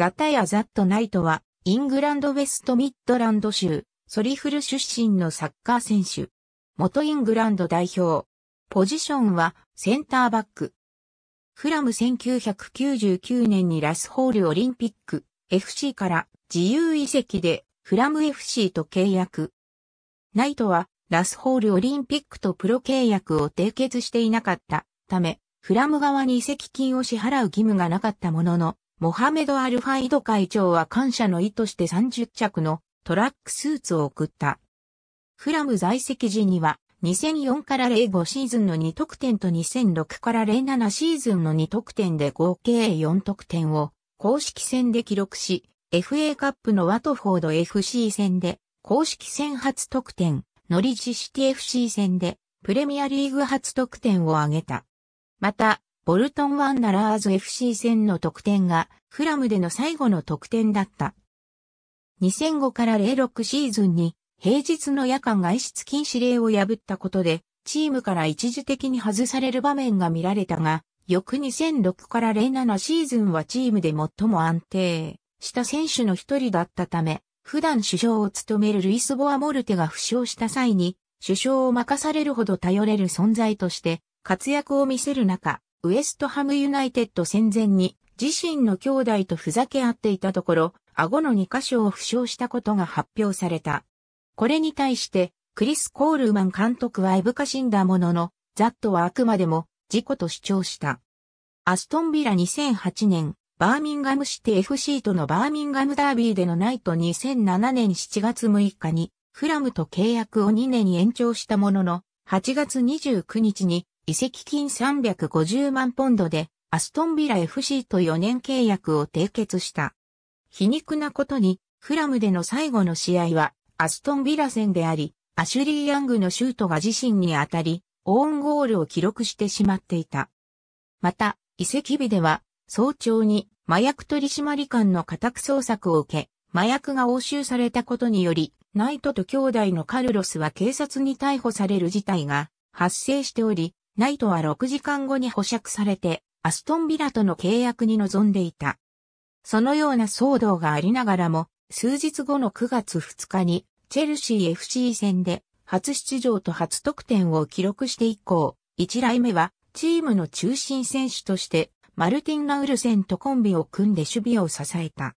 ザタやザットナイトは、イングランドウェストミッドランド州、ソリフル出身のサッカー選手。元イングランド代表。ポジションは、センターバック。フラム1999年にラスホールオリンピック FC から自由移籍でフラム FC と契約。ナイトはラスホールオリンピックとプロ契約を締結していなかったため、フラム側に移籍金を支払う義務がなかったものの、モハメド・アルファイド会長は感謝の意として30着のトラックスーツを送った。フラム在籍時には2004から05シーズンの2得点と2006から07シーズンの2得点で合計4得点を公式戦で記録し、FA カップのワトフォード FC 戦で公式戦初得点、ノリジシティ FC 戦でプレミアリーグ初得点を挙げた。また、ボルトンワンダラーズ FC 戦の得点が、フラムでの最後の得点だった。2005から06シーズンに、平日の夜間外出禁止令を破ったことで、チームから一時的に外される場面が見られたが、翌2006から07シーズンはチームで最も安定した選手の一人だったため、普段首相を務めるルイス・ボア・モルテが負傷した際に、首相を任されるほど頼れる存在として活躍を見せる中、ウエストハムユナイテッド戦前に自身の兄弟とふざけ合っていたところ、顎の2箇所を負傷したことが発表された。これに対して、クリス・コールマン監督はいぶかしんだものの、ザットはあくまでも事故と主張した。アストンビラ2008年、バーミンガムシティ FC とのバーミンガムダービーでのナイト2007年7月6日に、フラムと契約を2年に延長したものの、8月29日に移籍金350万ポンドで、アストンビラ FC と4年契約を締結した。皮肉なことに、フラムでの最後の試合は、アストンビラ戦であり、アシュリー・ヤングのシュートが自身に当たり、オウンゴールを記録してしまっていた。また、遺跡日では、早朝に麻薬取締官の家宅捜索を受け、麻薬が押収されたことにより、ナイトと兄弟のカルロスは警察に逮捕される事態が発生しており、ナイトは6時間後に保釈されて、アストンビラとの契約に臨んでいた。そのような騒動がありながらも、数日後の9月2日に、チェルシー FC 戦で、初出場と初得点を記録して以降、1来目は、チームの中心選手として、マルティン・ナウルセンとコンビを組んで守備を支えた。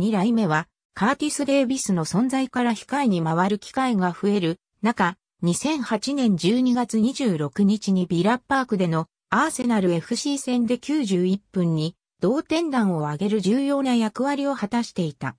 2来目は、カーティス・デイビスの存在から控えに回る機会が増える中、2008年12月26日にビラパークでのアーセナル FC 戦で91分に同点弾を上げる重要な役割を果たしていた。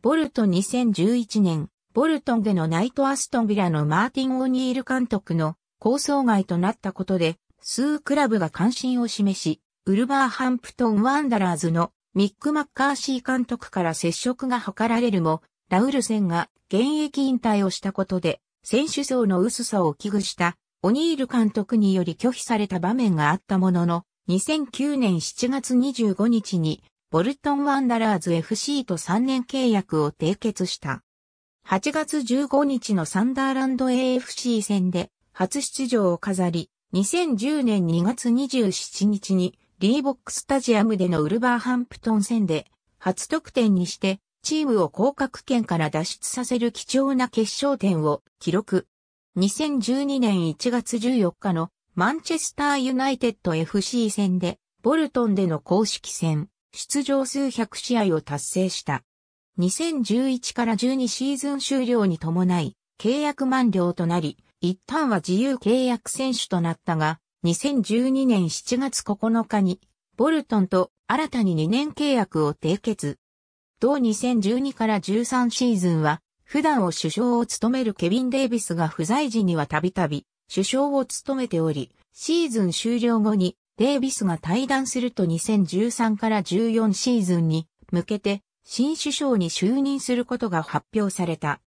ボルト2011年、ボルトンでのナイト・アストンビラのマーティン・オニール監督の構想外となったことで、数クラブが関心を示し、ウルバーハンプトン・ワンダラーズのミック・マッカーシー監督から接触が図られるも、ラウルセンが現役引退をしたことで、選手層の薄さを危惧したオニール監督により拒否された場面があったものの、2009年7月25日に、ボルトンワンダラーズ FC と3年契約を締結した。8月15日のサンダーランド AFC 戦で初出場を飾り、2010年2月27日にリーボックスタジアムでのウルバーハンプトン戦で初得点にしてチームを降格圏から脱出させる貴重な決勝点を記録。2012年1月14日のマンチェスターユナイテッド FC 戦で、ボルトンでの公式戦、出場数100試合を達成した。2011から12シーズン終了に伴い、契約満了となり、一旦は自由契約選手となったが、2012年7月9日に、ボルトンと新たに2年契約を締結。同2012から13シーズンは、普段を首相を務めるケビン・デイビスが不在時にはたびたび首相を務めており、シーズン終了後にデイビスが退団すると2013から14シーズンに向けて新首相に就任することが発表された。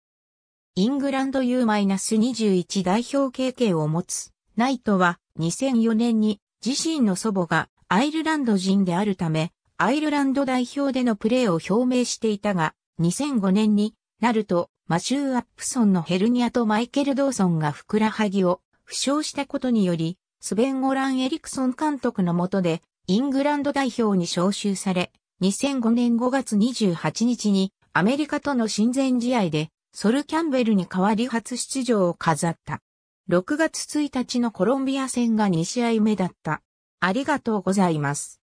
イングランド U-21 代表経験を持つナイトは2004年に自身の祖母がアイルランド人であるためアイルランド代表でのプレーを表明していたが、2005年になると、マシュー・アップソンのヘルニアとマイケル・ドーソンがふくらはぎを負傷したことにより、スベン・ゴラン・エリクソン監督の下で、イングランド代表に招集され、2005年5月28日にアメリカとの親善試合で、ソル・キャンベルに代わり初出場を飾った。6月1日のコロンビア戦が2試合目だった。ありがとうございます。